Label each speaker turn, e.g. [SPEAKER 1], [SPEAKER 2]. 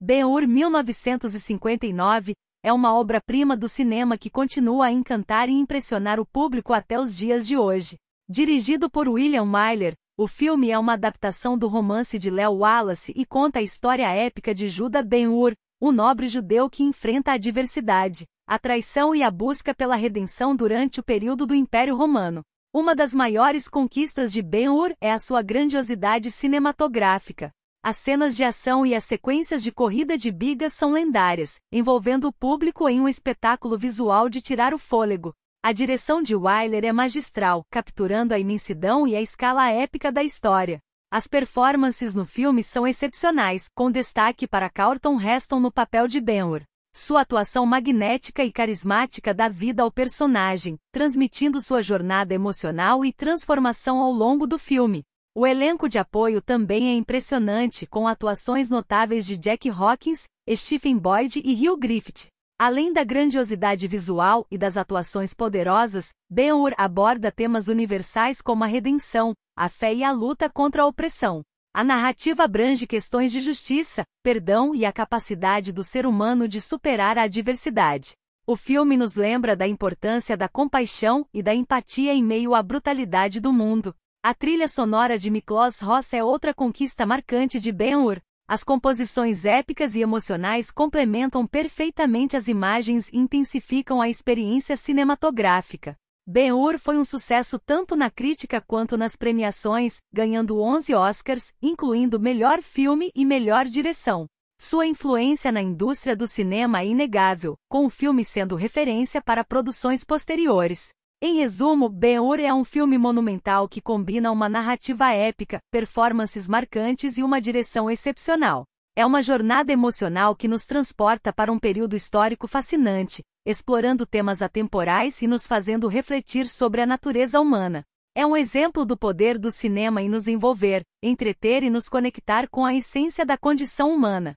[SPEAKER 1] Ben-Hur 1959 é uma obra-prima do cinema que continua a encantar e impressionar o público até os dias de hoje. Dirigido por William Myler, o filme é uma adaptação do romance de Léo Wallace e conta a história épica de Judah Ben-Hur, um nobre judeu que enfrenta a adversidade, a traição e a busca pela redenção durante o período do Império Romano. Uma das maiores conquistas de Ben-Hur é a sua grandiosidade cinematográfica. As cenas de ação e as sequências de corrida de bigas são lendárias, envolvendo o público em um espetáculo visual de tirar o fôlego. A direção de Wyler é magistral, capturando a imensidão e a escala épica da história. As performances no filme são excepcionais, com destaque para Carlton Heston no papel de Benhur. Sua atuação magnética e carismática dá vida ao personagem, transmitindo sua jornada emocional e transformação ao longo do filme. O elenco de apoio também é impressionante com atuações notáveis de Jack Hawkins, Stephen Boyd e Hugh Griffith. Além da grandiosidade visual e das atuações poderosas, Ben-Hur aborda temas universais como a redenção, a fé e a luta contra a opressão. A narrativa abrange questões de justiça, perdão e a capacidade do ser humano de superar a adversidade. O filme nos lembra da importância da compaixão e da empatia em meio à brutalidade do mundo, a trilha sonora de Miklos Ross é outra conquista marcante de Ben-Hur. As composições épicas e emocionais complementam perfeitamente as imagens e intensificam a experiência cinematográfica. Ben-Hur foi um sucesso tanto na crítica quanto nas premiações, ganhando 11 Oscars, incluindo melhor filme e melhor direção. Sua influência na indústria do cinema é inegável, com o filme sendo referência para produções posteriores. Em resumo, Ben-Hur é um filme monumental que combina uma narrativa épica, performances marcantes e uma direção excepcional. É uma jornada emocional que nos transporta para um período histórico fascinante, explorando temas atemporais e nos fazendo refletir sobre a natureza humana. É um exemplo do poder do cinema em nos envolver, entreter e nos conectar com a essência da condição humana.